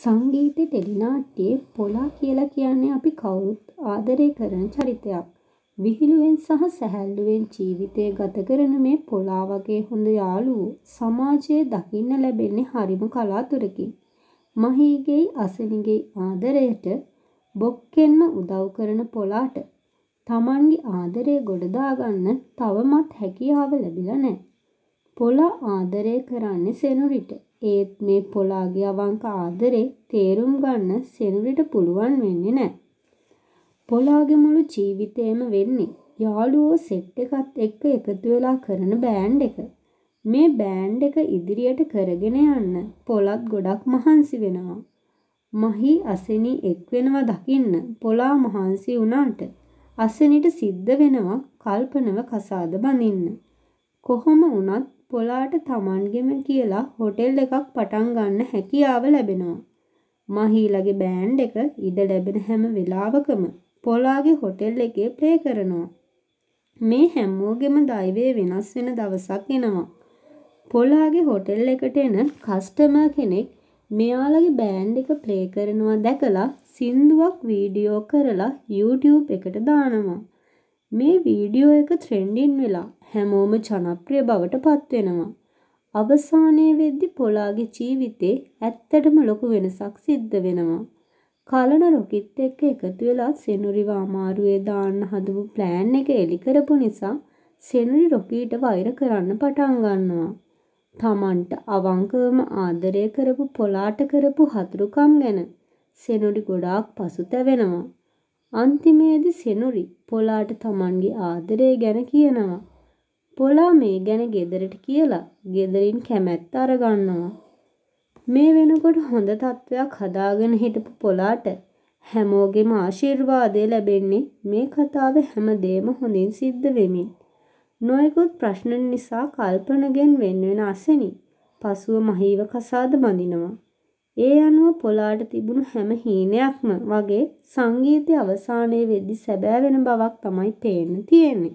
සංගීතය ටෙලිනාට්‍යයේ පොලා කියලා කියන්නේ අපි කවුරුත් ආදරය කරන චරිතයක්. විහිළුවෙන් සහ සැහැල්ලුවෙන් ජීවිතය ගත කරන මේ පොලා වගේ හොඳ යාළුවෝ සමාජයේ දකින්න ලැබෙන්නේ හරිම කලාතුරකින්. මහීගේ අසනිගේ ආදරයට බොක්කෙන්ම උදව් කරන පොලාට තමන්ගේ ආදරය ගොඩදාගන්න තවමත් හැකියාව ලැබිලා නෑ. පොලා ආදරය කරන්නේ සෙනුරිට. ඒත් මේ පොලාගේ අවංක ආදරේ තේරුම් ගන්න සෙනුරිට පුළුවන් වෙන්නේ නැහැ. පොලාගේ මුළු ජීවිතේම වෙන්නේ යාළුවෝ සෙට් එකත් එක්ක එකතු වෙලා කරන බෑන්ඩ් එක. මේ බෑන්ඩ් එක ඉදිරියට කරගෙන යන්න පොලත් ගොඩක් මහන්සි වෙනවා. මහි අසෙනි එක් වෙනවා දකින්න පොලා මහන්සි වුණාට අසෙනිට සිද්ධ වෙනවා කල්පනව කසාද බඳින්න. කොහොම වුණත් පොලාට තමන්ගෙම කියලා හොටෙල් එකක් පටන් ගන්න හැකියාව ලැබෙනවා. මහීලගේ බෑන්ඩ් එක ඉඩ ලැබෙන හැම වෙලාවකම පොලාගේ හොටෙල් එකේ ප්ලේ කරනවා. මේ හැමෝගෙම දෛවය වෙනස් වෙන දවසක් එනවා. පොලාගේ හොටෙල් එකට එන කස්ටමර් කෙනෙක් මෙයාලගේ බෑන්ඩ් එක ප්ලේ කරනවා දැකලා සින්දුවක් වීඩියෝ කරලා YouTube එකට දානවා. මේ වීඩියෝ එක ත්‍රෙන්ඩින් වෙලා හැමෝම ජනප්‍රිය බවට පත්වෙනවා. අවසානයේ වෙද්දි පොලාගේ ජීවිතේ ඇත්තටම ලොකු වෙනසක් සිද්ධ වෙනවා. කලන රොකිට් එක්ක එකතු වෙලා සෙනුරිව අමාරුවේ දාන්න හදපු ප්ලෑන් එක එලි කරපු නිසා සෙනුරි රොකීට වෛර කරන්න පටන් ගන්නවා. තමන්ට අවංකවම ආදරය කරපු පොලාට කරපු හතුරුකම් ගැන සෙනුරි ගොඩාක් පසුතැවෙනවා. අන්තිමේදි සෙනුරි පොලාට තමන්ගේ ආදරේ ගැන කියනවා. පොලා මේ ගැන ගෙදරට කියලා ගෙදරින් කැමැත්ත අරගන්නවා. මේ වෙනකොට හොඳ තත්ත්වයක් හදාගෙන හිටපු පොලාට හැමෝගෙම ආශිර්වාදය ලැබෙන්නේ මේ කතාව හැමදේම හොඳින් සිද්ධ වෙමින්. නොයෙකුත් ප්‍රශ්න නිසා කල්පනගෙන් වෙන්වෙන අසෙනි. පසුව මහීව කසාද බඳිනවා. ඒ අනුව පොලාට තිබුණු හැම හීනයක්ම වගේ සංගීතය අවසානයේ වෙද්දි සැබෑ වෙන බවක් තමයි පේන්න තියෙන්නේ.